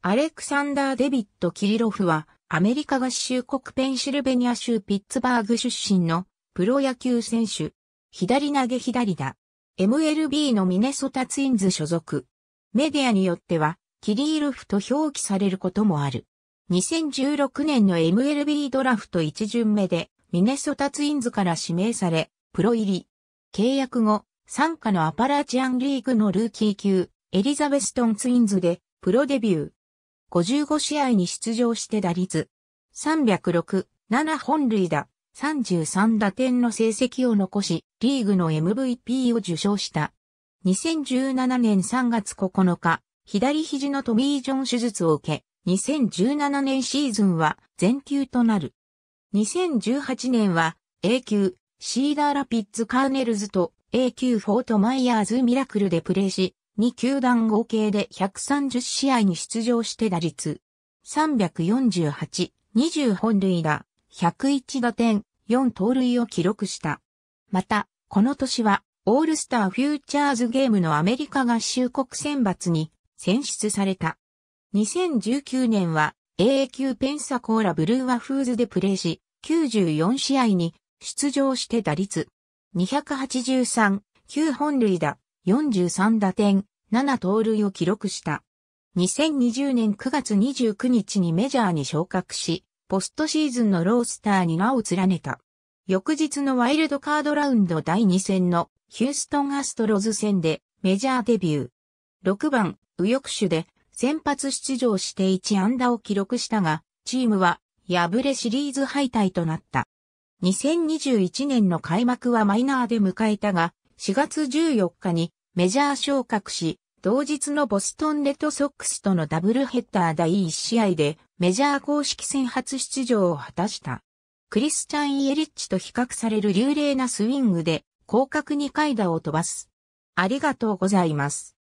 アレクサンダー・デビット・キリロフは、アメリカ合衆国ペンシルベニア州ピッツバーグ出身のプロ野球選手。左投げ左打。MLB のミネソタツインズ所属。メディアによっては、キリールフと表記されることもある。2016年の MLB ドラフト1巡目で、ミネソタツインズから指名され、プロ入り。契約後、参加のアパラチアンリーグのルーキー級、エリザベストンツインズで、プロデビュー。55試合に出場して打率306、7本塁打、33打点の成績を残し、リーグの MVP を受賞した。2017年3月9日、左肘のトミー・ジョン手術を受け、2017年シーズンは全球となる。2018年は A 級シーダーラピッツ・カーネルズと A 級フォート・マイヤーズ・ミラクルでプレーし、2球団合計で130試合に出場して打率348、20本塁打、101打点、4盗塁を記録した。また、この年は、オールスターフューチャーズゲームのアメリカ合衆国選抜に選出された。2019年は AA 級ペンサコーラブルーワフーズでプレーし、94試合に出場して打率283、9本塁打、43打点、7盗塁を記録した。2020年9月29日にメジャーに昇格し、ポストシーズンのロースターに名を連ねた。翌日のワイルドカードラウンド第2戦のヒューストンアストロズ戦でメジャーデビュー。6番、右翼手で先発出場して1安打を記録したが、チームは敗れシリーズ敗退となった。2021年の開幕はマイナーで迎えたが、4月14日にメジャー昇格し、同日のボストンレッドソックスとのダブルヘッダー第1試合でメジャー公式戦初出場を果たした。クリスチャン・イエリッチと比較される流麗なスイングで広角に階段を飛ばす。ありがとうございます。